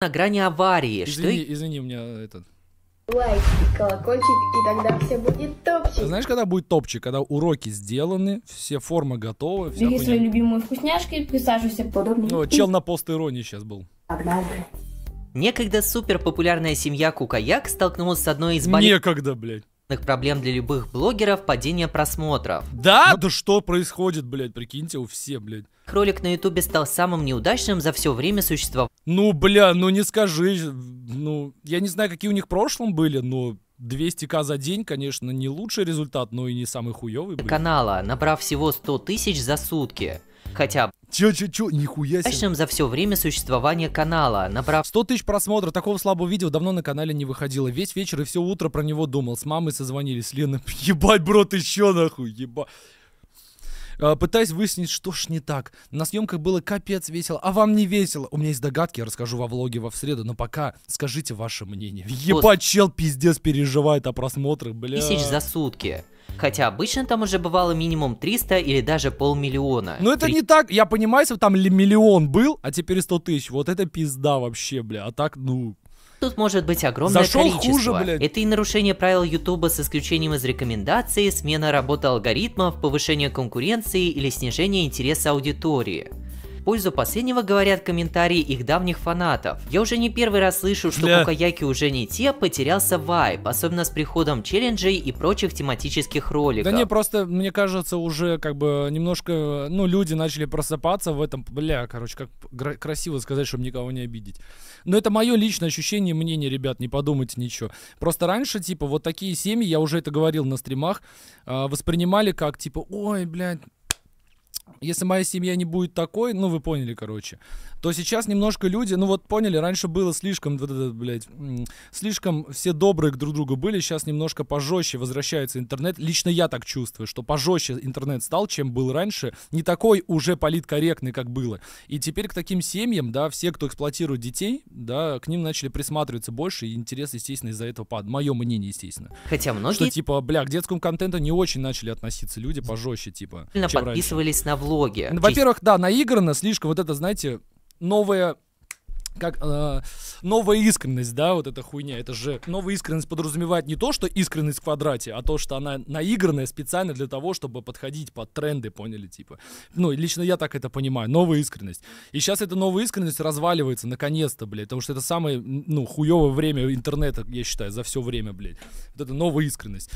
на грани аварии. Извини, что... извини, у меня э, этот... Лайк, колокольчик, и тогда все будет топчик. Знаешь, когда будет топчик? Когда уроки сделаны, все формы готовы. Бери хуйня. свои любимые вкусняшки, присаживайся подобнее. Ну, чел на пост иронии сейчас был. Погнали. Некогда супер популярная семья Кукаяк столкнулась с одной из болезней. Некогда, блядь проблем для любых блогеров падение просмотров. Да? Но... Да что происходит, блядь, прикиньте, у всех, блядь. Ролик на ютубе стал самым неудачным за все время существования. Ну, бля, ну не скажи. Ну, я не знаю, какие у них в прошлом были, но 200к за день, конечно, не лучший результат, но и не самый хуёвый был. Канала, набрав всего 100 тысяч за сутки. Хотя... Чё-чё-чё, нихуя себе. за все время существования канала, набрав... 100 тысяч просмотров, такого слабого видео давно на канале не выходило. Весь вечер и все утро про него думал. С мамой созвонились, Лена, ебать, бро, ты чё нахуй, ебать. Э, пытаясь выяснить, что ж не так. На съемках было капец весело, а вам не весело. У меня есть догадки, я расскажу во влоге во в среду, но пока скажите ваше мнение. Ебать, чел пиздец переживает о просмотрах, бля. Тысяч за сутки. Хотя обычно там уже бывало минимум 300 или даже полмиллиона. Ну это При... не так, я понимаю, если бы там миллион был, а теперь 100 тысяч, вот это пизда вообще, бля. А так, ну, Тут может быть огромное Зашел количество. хуже, блядь. Это и нарушение правил Ютуба с исключением из рекомендаций, смена работы алгоритмов, повышение конкуренции или снижение интереса аудитории пользу последнего говорят комментарии их давних фанатов. Я уже не первый раз слышу, что Бля. Кукаяки уже не те, а потерялся вайб, особенно с приходом челленджей и прочих тематических роликов. Да не, просто, мне кажется, уже как бы немножко, ну, люди начали просыпаться в этом, бля, короче, как красиво сказать, чтобы никого не обидеть. Но это мое личное ощущение, мнение, ребят, не подумайте ничего. Просто раньше, типа, вот такие семьи, я уже это говорил на стримах, а, воспринимали как, типа, ой, блядь, если моя семья не будет такой, ну вы поняли, короче, то сейчас немножко люди, ну вот поняли, раньше было слишком, блядь, слишком все добрые друг к другу были, сейчас немножко пожестче возвращается интернет. Лично я так чувствую, что пожестче интернет стал, чем был раньше, не такой уже политкорректный, как было. И теперь к таким семьям, да, все, кто эксплуатирует детей, да, к ним начали присматриваться больше, и интерес, естественно, из-за этого падает. Мое мнение, естественно. Хотя многие... Что типа, бля, к детскому контенту не очень начали относиться люди пожестче, типа. Подписывались раньше. на влоге. Ну, во-первых, да, наиграно слишком вот это, знаете, новое как э, новая искренность, да, вот эта хуйня, это же новая искренность подразумевает не то, что искренность в квадрате, а то, что она наигранная специально для того, чтобы подходить под тренды, поняли, типа. Ну, лично я так это понимаю, новая искренность. И сейчас эта новая искренность разваливается, наконец-то, блядь, потому что это самое, ну, хуевое время интернета, я считаю, за все время, блядь. Вот это новая искренность.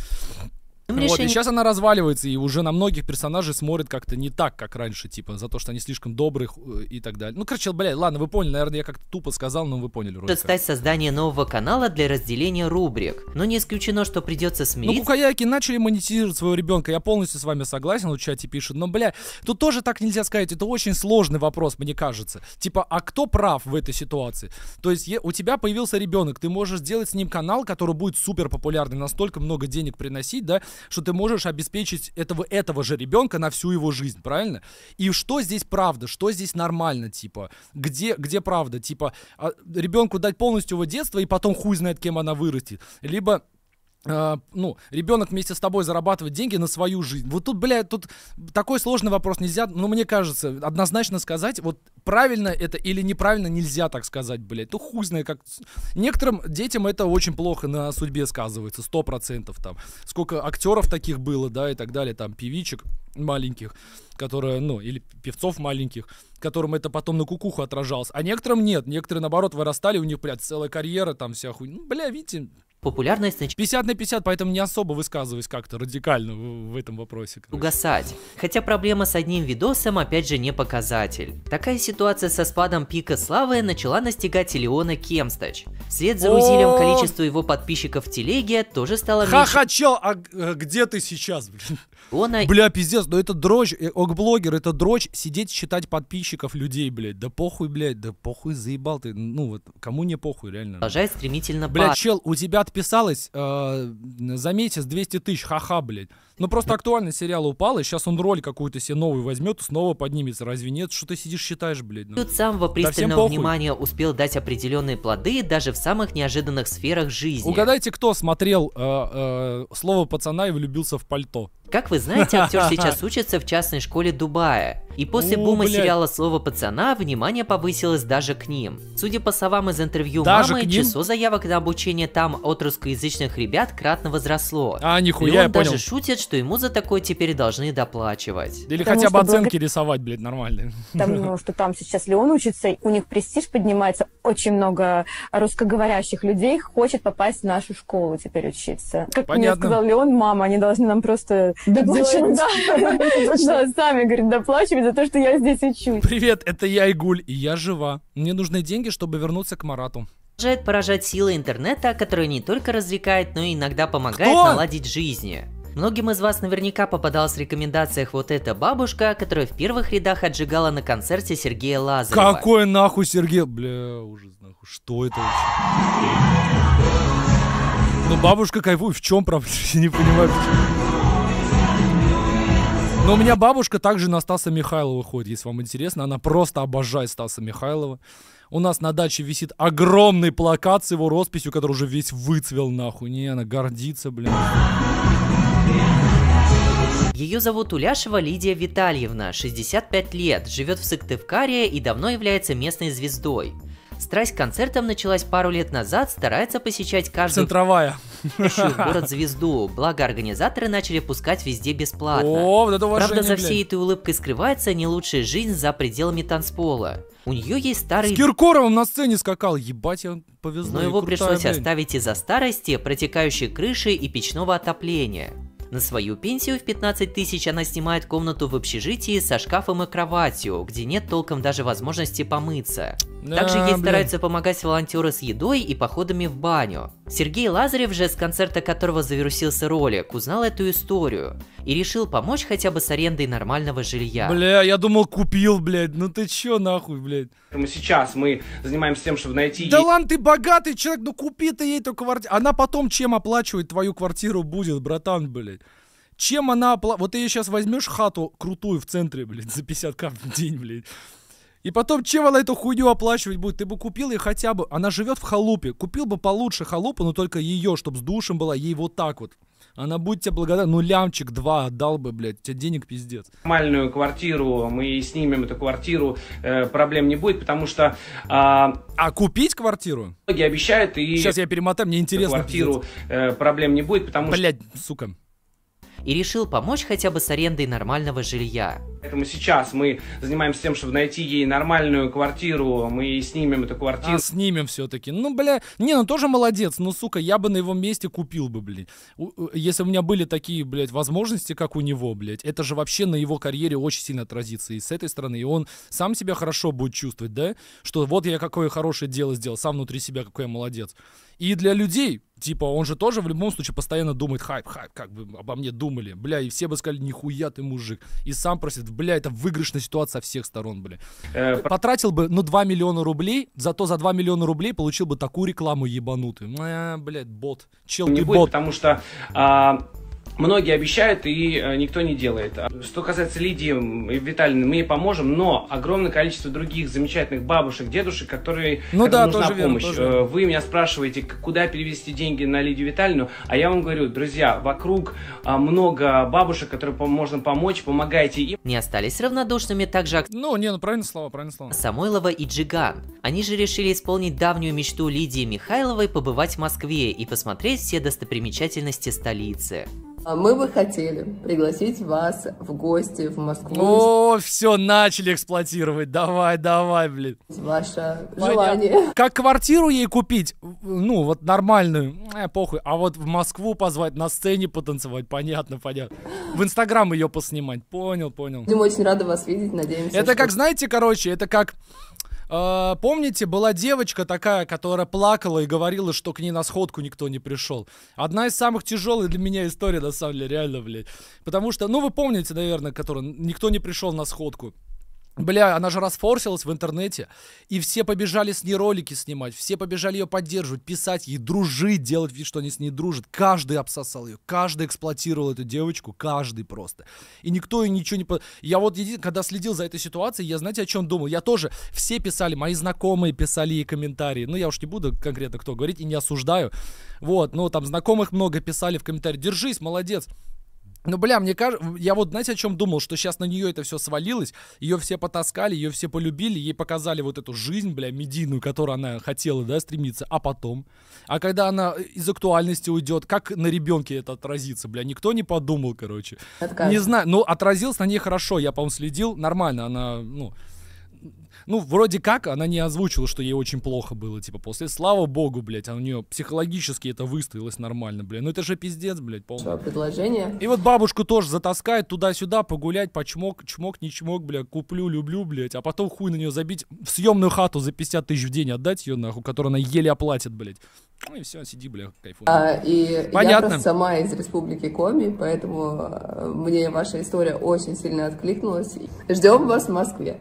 В вот, и сейчас она разваливается, и уже на многих персонажей смотрит как-то не так, как раньше, типа, за то, что они слишком добрых э, и так далее. Ну, короче, блядь, ладно, вы поняли, наверное, я как-то тупо сказал, но вы поняли вроде стать создание нового канала для разделения рубрик, но не исключено, что придется ну, смириться... Ну, кукаяки начали монетизировать своего ребенка, я полностью с вами согласен, в чате пишут, но, бля, тут тоже так нельзя сказать, это очень сложный вопрос, мне кажется. Типа, а кто прав в этой ситуации? То есть, у тебя появился ребенок, ты можешь сделать с ним канал, который будет супер популярный, настолько много денег приносить, да, что ты можешь обеспечить этого, этого же ребенка на всю его жизнь, правильно? И что здесь правда, что здесь нормально, типа, где, где правда, типа, а, ребенку дать полностью его детство и потом хуй знает, кем она вырастет, либо а, ну, ребенок вместе с тобой зарабатывает деньги на свою жизнь. Вот тут, блядь, тут такой сложный вопрос нельзя, но ну, мне кажется, однозначно сказать, вот правильно это или неправильно нельзя так сказать, блядь. Ну, хуй знает, как... Некоторым детям это очень плохо на судьбе сказывается, сто процентов там. Сколько актеров таких было, да, и так далее, там, певичек маленьких, которые, ну, или певцов маленьких, которым это потом на кукуху отражалось. А некоторым нет, некоторые, наоборот, вырастали, у них, блядь, целая карьера там вся хуйня. Ну, бля, видите, популярность начинает... 50 на 50, поэтому не особо высказываюсь как-то радикально в, в этом вопросе. Короче. Угасать. Хотя проблема с одним видосом опять же не показатель. Такая ситуация со спадом пика славы начала настигать Леона Кемстач. Вслед за Рузилем количество его подписчиков в телеге тоже стало меньше. Ха-ха, чел, а э, где ты сейчас, блин? Леона... Бля, пиздец, но ну это дрочь, э, ок-блогер, это дрочь, сидеть считать подписчиков людей, блядь, да похуй, блядь, да похуй заебал ты, ну вот, кому не похуй, реально. Продолжает стремительно Бля, чел, у тебя подписалось э, за месяц 200 тысяч, ха-ха, блядь. Ну, просто актуальность сериала упала, и сейчас он роль какую-то себе новую возьмет снова поднимется. Разве нет? Что ты сидишь считаешь, блядь? Ну? Тут самого пристального да внимания успел дать определенные плоды даже в самых неожиданных сферах жизни. Угадайте, кто смотрел э, э, «Слово пацана» и влюбился в пальто? Как вы знаете, актер сейчас учится в частной школе Дубая. И после О, бума блядь. сериала «Слово пацана» внимание повысилось даже к ним. Судя по словам из интервью даже мамы, число заявок на обучение там от русскоязычных ребят кратно возросло. А, нихуя, Леон я даже понял. шутит, что что ему за такое теперь должны доплачивать. Или Потому хотя бы оценки благо... рисовать, блядь, нормально. Потому ну, что там сейчас Леон учится, у них престиж поднимается, очень много русскоговорящих людей хочет попасть в нашу школу теперь учиться. Как Понятно. мне сказал Леон, мама, они должны нам просто доплачивать. Да, сами, говорит, доплачивать за то, что я здесь учусь. Привет, это я, Игуль, и я жива. Мне нужны деньги, чтобы вернуться к Марату продолжает поражать силы интернета, который не только развлекает, но и иногда помогает Кто? наладить жизнь. Многим из вас наверняка попадалась в рекомендациях вот эта бабушка, которая в первых рядах отжигала на концерте Сергея Лазарева. Какой нахуй Сергей? Бля, ужас нахуй, что это вообще? Ну бабушка кайфует, в чем проблема? не понимаю, в Но ну, у меня бабушка также на Стаса Михайлова ходит, если вам интересно. Она просто обожает Стаса Михайлова. У нас на даче висит огромный плакат с его росписью, который уже весь выцвел нахуй. Не, она гордится, блин. Ее зовут Уляшева Лидия Витальевна, 65 лет, живет в Сыктывкаре и давно является местной звездой. Страсть к концертам началась пару лет назад, старается посещать каждую... Центровая. город-звезду, благо организаторы начали пускать везде бесплатно. О, вот это Правда, за всей этой улыбкой скрывается не лучшая жизнь за пределами танцпола. У нее есть старый... С Киркоровым на сцене скакал, ебать, я повезло. Но его пришлось блин. оставить из-за старости, протекающей крыши и печного отопления. На свою пенсию в 15 тысяч она снимает комнату в общежитии со шкафом и кроватью, где нет толком даже возможности помыться. Также ей блин. стараются помогать волонтеры с едой и походами в баню. Сергей Лазарев же, с концерта которого завирусился ролик, узнал эту историю и решил помочь хотя бы с арендой нормального жилья. Бля, я думал купил, блядь, ну ты чё нахуй, блядь? Сейчас мы занимаемся тем, чтобы найти... Да ей... ладно, ты богатый человек, ну купи ты ей эту квартиру. Она потом чем оплачивать твою квартиру будет, братан, блядь? Чем она оплачивает? Вот ты сейчас возьмешь хату крутую в центре, блядь, за 50к в день, блядь. И потом, чем она эту хуйню оплачивать будет? Ты бы купил ей хотя бы... Она живет в халупе. Купил бы получше халупу, но только ее, чтобы с душем была, ей вот так вот. Она будет тебе благодарна. Ну, лямчик два отдал бы, блядь. Тебе денег пиздец. Нормальную квартиру, мы снимем эту квартиру, э, проблем не будет, потому что... Э, а купить квартиру? Многие обещают и... Сейчас я перемотаю, мне интересно. Квартиру э, проблем не будет, потому блядь, что... Блядь, сука и решил помочь хотя бы с арендой нормального жилья. Поэтому сейчас мы занимаемся тем, чтобы найти ей нормальную квартиру, мы снимем эту квартиру. А, снимем все-таки. Ну, бля, не, ну тоже молодец, но ну, сука, я бы на его месте купил бы, блин. Если у меня были такие, блядь, возможности, как у него, блядь, это же вообще на его карьере очень сильно отразится. И с этой стороны, и он сам себя хорошо будет чувствовать, да? Что вот я какое хорошее дело сделал, сам внутри себя какой я молодец. И для людей, типа, он же тоже в любом случае постоянно думает, хайп, хайп, как бы обо мне думали, бля, и все бы сказали, нихуя ты мужик. И сам просит, бля, это выигрышная ситуация со всех сторон, бля. Э, Потратил бы, ну, 2 миллиона рублей, зато за 2 миллиона рублей получил бы такую рекламу ебанутую. бля бот, чел, не ты будет, бот. Потому что... А Многие обещают, и э, никто не делает. А что касается Лидии Витальевны, мы ей поможем, но огромное количество других замечательных бабушек, дедушек, которые ну да, нужна тоже помощь. Верно, тоже. Э, вы меня спрашиваете, куда перевести деньги на Лидию Витальевну, а я вам говорю, друзья, вокруг а, много бабушек, которым можно помочь, помогайте им. Не остались равнодушными также... Ну, не, ну правильно слово, правильно слово. Самойлова и Джиган. Они же решили исполнить давнюю мечту Лидии Михайловой побывать в Москве и посмотреть все достопримечательности столицы. А мы бы хотели пригласить вас в гости в Москву. О, все, начали эксплуатировать. Давай, давай, блин. Ваше Понятно. желание. Как квартиру ей купить? Ну, вот нормальную. Э, похуй. А вот в Москву позвать, на сцене потанцевать. Понятно, понятно. В Инстаграм ее поснимать. Понял, понял. Мы очень рады вас видеть, надеемся. Это что... как, знаете, короче, это как а, помните, была девочка такая, которая плакала и говорила, что к ней на сходку никто не пришел. Одна из самых тяжелых для меня историй, на самом деле, реально, блядь. Потому что, ну, вы помните, наверное, которую никто не пришел на сходку. Бля, она же расфорсилась в интернете, и все побежали с ней ролики снимать, все побежали ее поддерживать, писать ей, дружить, делать вид, что они с ней дружат. Каждый обсосал ее, каждый эксплуатировал эту девочку, каждый просто. И никто и ничего не... Я вот, когда следил за этой ситуацией, я, знаете, о чем думал? Я тоже, все писали, мои знакомые писали ей комментарии. Ну, я уж не буду конкретно кто говорить и не осуждаю. Вот, ну, там знакомых много писали в комментариях, держись, молодец. Ну, бля, мне кажется, я вот, знаете, о чем думал, что сейчас на нее это все свалилось, ее все потаскали, ее все полюбили, ей показали вот эту жизнь, бля, медийную, которую она хотела, да, стремиться, а потом? А когда она э, из актуальности уйдет, как на ребенке это отразится, бля, никто не подумал, короче. Отказ. Не знаю, ну, отразился на ней хорошо, я, по-моему, следил, нормально, она, ну, ну, вроде как, она не озвучила, что ей очень плохо было, типа, после. Слава богу, блядь, а у нее психологически это выстроилось нормально, блядь. Ну, это же пиздец, блядь, полный. предложение. И вот бабушку тоже затаскает туда-сюда, погулять, почмок, чмок, не чмок, блядь, куплю, люблю, блядь. А потом хуй на нее забить, в съемную хату за 50 тысяч в день отдать ее, нахуй, которую она еле оплатит, блядь. Ну и все, сиди, бля, кайфуй. А, и Понятно. я сама из республики Коми, поэтому э, мне ваша история очень сильно откликнулась. Ждем вас в Москве.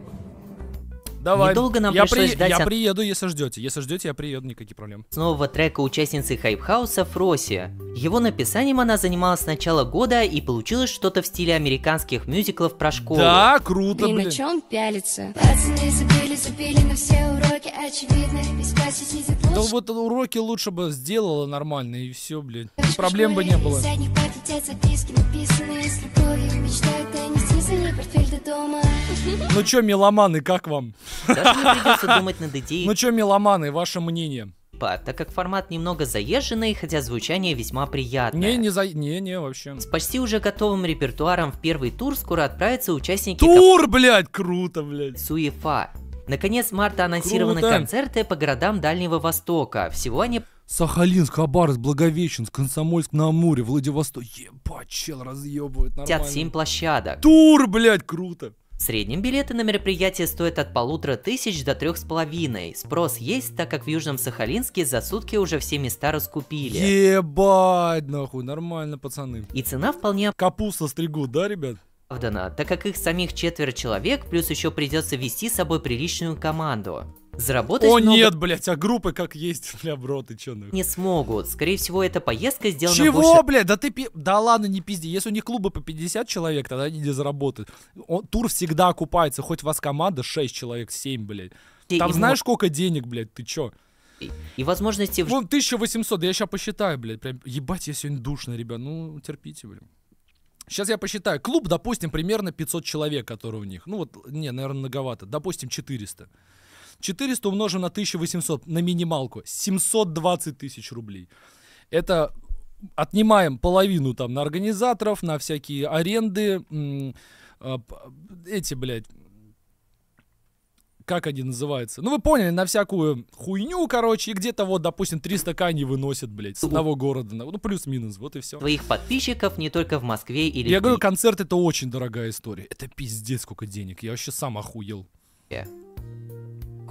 Давай. Недолго нам я пришлось при... ждать... Я приеду, если ждете. Если ждете, я приеду, никаких проблем. Снова трека участницы Хайпхауса Фроси. Его написанием она занималась с начала года и получилось что-то в стиле американских мюзиклов про школу. Да, круто, блин. И на чем пялится? Пацаны забыли, забили на все уроки, очевидно, без лучше. Да вот уроки лучше бы сделала нормально и все, блин. Проблем бы не было. записки написаны с любовью, мечтают они Синий портфель ты дома. Ну чё, меломаны, как вам? Даже не придется думать над идеей. Ну чё, меломаны, ваше мнение? клипа, так как формат немного заезженный, хотя звучание весьма приятное. Не, не за... Не, не, вообще. С почти уже готовым репертуаром в первый тур скоро отправятся участники... Тур, коп... блядь, круто, блядь. Суефа. Наконец, марта анонсированы Круто. концерты по городам Дальнего Востока. Всего они Сахалинск, Хабаровск, Благовещенск, Комсомольск на Амуре, Владивосток. Ебать, чел разъебывает нормально. 57 площадок. Тур, блядь, круто. В среднем билеты на мероприятие стоят от полутора тысяч до трех с половиной. Спрос есть, так как в Южном Сахалинске за сутки уже все места раскупили. Ебать, нахуй, нормально, пацаны. И цена вполне... Капуста стригут, да, ребят? оправдано, так как их самих четверо человек, плюс еще придется вести с собой приличную команду. Заработать О много... нет, блядь, а группы как есть, бля, бро, ты чё? Нахуй? Не смогут. Скорее всего, эта поездка сделана Чего, больше... блядь? Да ты пи... Да ладно, не пизди. Если у них клубы по 50 человек, тогда они не заработают. Он... Тур всегда окупается. Хоть у вас команда 6 человек, 7, блядь. Ты Там знаешь, мог... сколько денег, блядь, ты чё? И, и возможности... Вон, 1800, да я сейчас посчитаю, блядь. Прям, ебать, я сегодня душный, ребят. Ну, терпите, блядь. Сейчас я посчитаю. Клуб, допустим, примерно 500 человек, которые у них. Ну вот, не, наверное, многовато. Допустим, 400. 400 умножим на 1800, на минималку, 720 тысяч рублей. Это отнимаем половину там на организаторов, на всякие аренды, а, эти, блядь, как они называются? Ну, вы поняли, на всякую хуйню, короче, и где-то вот, допустим, 300 коней выносят, блядь, с одного города, ну, плюс-минус, вот и все. Твоих подписчиков не только в Москве или... Я говорю, концерт это очень дорогая история, это пиздец сколько денег, я вообще сам охуел. Yeah.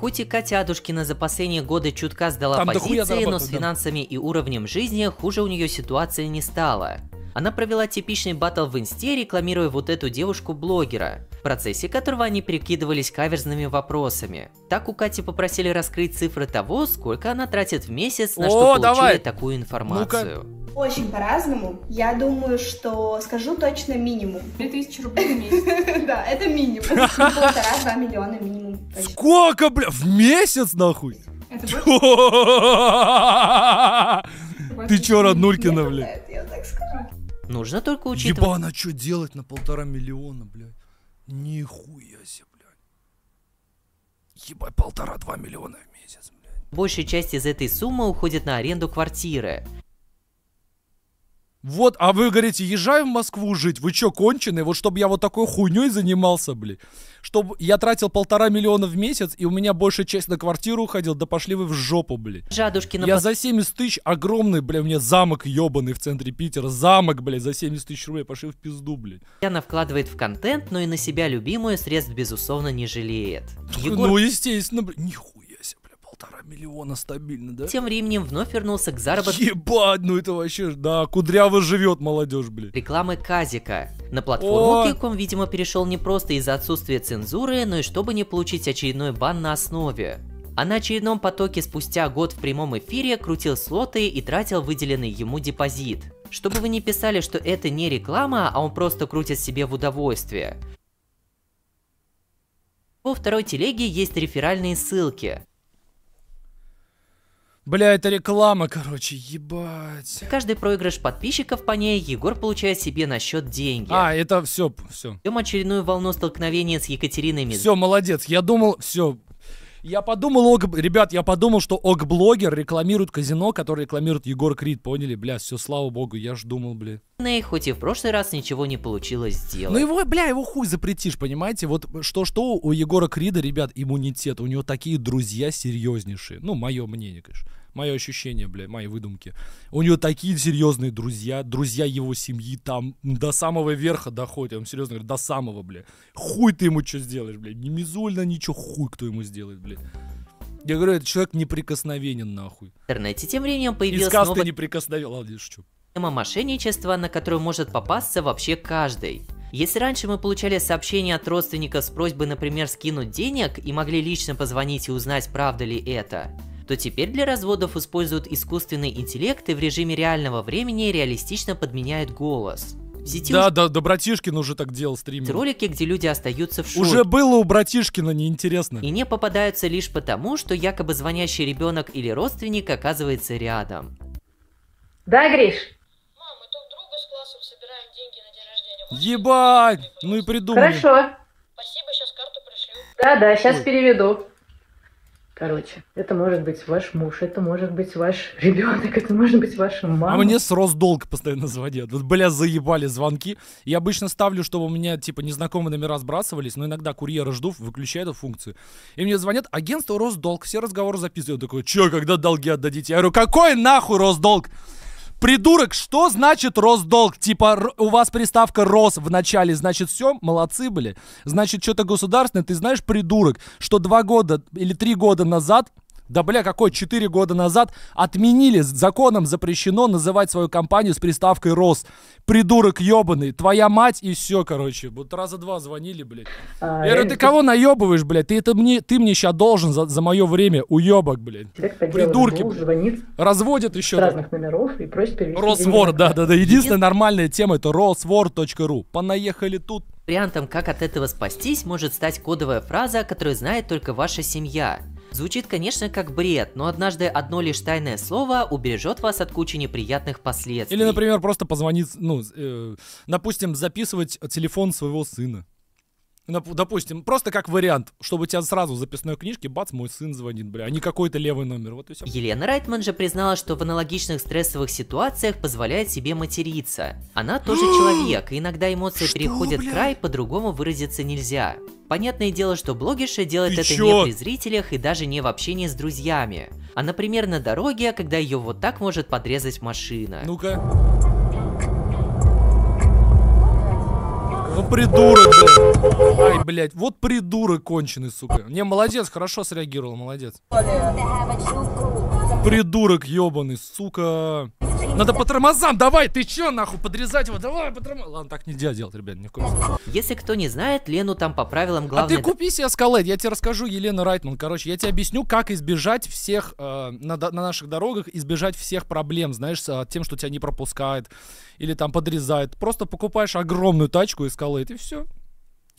Хоть и на за последние годы чутка сдала Там позиции, но с финансами да. и уровнем жизни хуже у нее ситуация не стала. Она провела типичный батл в инсте, рекламируя вот эту девушку-блогера в процессе которого они прикидывались каверзными вопросами. Так у Кати попросили раскрыть цифры того, сколько она тратит в месяц, на О, что получили давай. такую информацию. ну Очень по-разному. Я думаю, что скажу точно минимум. 2000 рублей в месяц. Да, это минимум. Полтора-два миллиона минимум. Сколько, бля, в месяц нахуй? Ты чё, роднулькина, бля? Нужно только учитывать... Еба, она что делать на полтора миллиона, блядь? Нихуя себе, блядь. Ебать, полтора-два миллиона в месяц, блядь. Большая часть из этой суммы уходит на аренду квартиры. Вот, а вы говорите, езжай в Москву жить, вы чё, конченые? Вот чтобы я вот такой хуйней занимался, блин. Чтобы я тратил полтора миллиона в месяц, и у меня большая часть на квартиру уходила, да пошли вы в жопу, блин. Жадушки на... Я за 70 тысяч, огромный, блин, мне замок ебаный в центре Питера, замок, блин, за 70 тысяч рублей, пошли в пизду, блин. Яна вкладывает в контент, но и на себя любимую средств, безусловно, не жалеет. Егор... Ну, естественно, блин, нихуя полтора миллиона стабильно, да? Тем временем вновь вернулся к заработку. Ебать, ну это вообще, да, кудряво живет молодежь, блин. Рекламы Казика. На платформу О! Киком, видимо, перешел не просто из-за отсутствия цензуры, но и чтобы не получить очередной бан на основе. А на очередном потоке спустя год в прямом эфире крутил слоты и тратил выделенный ему депозит. Чтобы вы не писали, что это не реклама, а он просто крутит себе в удовольствие. Во второй телеге есть реферальные ссылки. Бля, это реклама, короче, ебать. Каждый проигрыш подписчиков по ней Егор получает себе на счет деньги. А, это все, все. Ждем очередную волну столкновения с Екатериной Мид. Все, молодец. Я думал, все, я подумал, ок... ребят, я подумал, что ок-блогер рекламирует казино, который рекламирует Егор Крид, поняли? Бля, все, слава богу, я ж думал, бля. Хоть и в прошлый раз ничего не получилось сделать. Ну его, бля, его хуй запретишь, понимаете? Вот что-что у Егора Крида, ребят, иммунитет. У него такие друзья серьезнейшие. Ну, мое мнение, конечно. Мое ощущение, бля, мои выдумки. У него такие серьезные друзья, друзья его семьи там до самого верха доходят. Он серьезно говорит, до самого, бля. Хуй ты ему что сделаешь, бля. Не мизульно ничего, хуй кто ему сделает, бля. Я говорю, этот человек неприкосновенен, нахуй. В интернете тем временем появился Из касты новая... неприкосновен, ладно, шучу. Тема мошенничества, на которую может попасться вообще каждый. Если раньше мы получали сообщения от родственников с просьбой, например, скинуть денег и могли лично позвонить и узнать, правда ли это, то теперь для разводов используют искусственный интеллект и в режиме реального времени реалистично подменяет голос. сети да, уж... да, да, Братишкин уже так делал стрим. Ролики, где люди остаются в шоке. Уже было у Братишкина, неинтересно. И не попадаются лишь потому, что якобы звонящий ребенок или родственник оказывается рядом. Да, Гриш? Мам, мы тут друга с классом собираем деньги на день рождения. Ебать! Ну и придумали. Хорошо. Спасибо, сейчас карту пришлю. Да-да, сейчас Ой. переведу. Короче, это может быть ваш муж, это может быть ваш ребенок, это может быть ваша мама. А мне с Росдолг постоянно звонят. Вот, бля, заебали звонки. Я обычно ставлю, чтобы у меня, типа, незнакомые номера сбрасывались, но иногда курьера жду, выключаю эту функцию. И мне звонят, агентство Росдолг, все разговоры записывают. Я такой, че когда долги отдадите? Я говорю, какой нахуй Росдолг? Придурок, что значит Росдолг? Типа, у вас приставка Рос в начале, значит, все, молодцы были. Значит, что-то государственное. Ты знаешь, придурок, что два года или три года назад да бля, какой 4 года назад отменили, законом запрещено называть свою компанию с приставкой «Рос». Придурок ебаный, твоя мать и все, короче. Вот раза два звонили, блядь. А, я говорю, ты кого наебываешь, блядь? Ты, это мне, ты мне сейчас должен за, за мое время, уебок, блядь. Придурки, блядь. Звонит Разводят еще. С разных номеров и просит перевести Росвор, да, да, да. Единственная нормальная тема это roswor.ru. Понаехали тут. Вариантом, как от этого спастись, может стать кодовая фраза, которую знает только ваша семья. Звучит, конечно, как бред, но однажды одно лишь тайное слово убережет вас от кучи неприятных последствий. Или, например, просто позвонить, ну, э, допустим, записывать телефон своего сына допустим, просто как вариант, чтобы у тебя сразу в записной книжке, бац, мой сын звонит, бля, а не какой-то левый номер, вот и все. Елена Райтман же признала, что в аналогичных стрессовых ситуациях позволяет себе материться. Она тоже человек, и иногда эмоции что, переходят бля? край, по-другому выразиться нельзя. Понятное дело, что блогерша делает Ты это чё? не при зрителях и даже не в общении с друзьями, а, например, на дороге, когда ее вот так может подрезать машина. Ну-ка. Ну придурок, блядь. Ай, блядь, вот придурок конченый, сука. Не, молодец, хорошо среагировал, молодец. Придурок ебаный, сука. Надо по тормозам, давай, ты чё, нахуй, подрезать его, давай по тормозам. Ладно, так нельзя делать, ребят, ни в коем случае. Если кто не знает, Лену там по правилам главное... А ты купи себе скалет, я тебе расскажу, Елена Райтман. Короче, я тебе объясню, как избежать всех, э, на, на наших дорогах, избежать всех проблем, знаешь, с э, тем, что тебя не пропускает или там подрезает. Просто покупаешь огромную тачку и скалет, и все.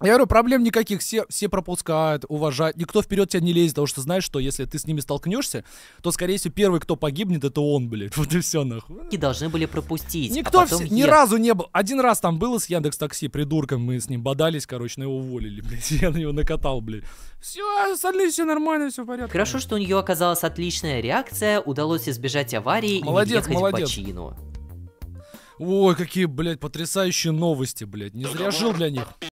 Я говорю, проблем никаких, все, все пропускают, уважают, никто вперед тебя не лезет, потому что знаешь, что если ты с ними столкнешься, то, скорее всего, первый, кто погибнет, это он, блядь, вот и все, нахуй. И должны были пропустить, а Никто а все, ни разу не был, один раз там было с Яндекс Такси, придурком, мы с ним бодались, короче, на его уволили, блядь, я на него накатал, блядь. Все, остальные все нормально, все в порядке. Хорошо, что у нее оказалась отличная реакция, удалось избежать аварии молодец, и не молодец. по чину. Ой, какие, блядь, потрясающие новости, блядь, не зря жил для них.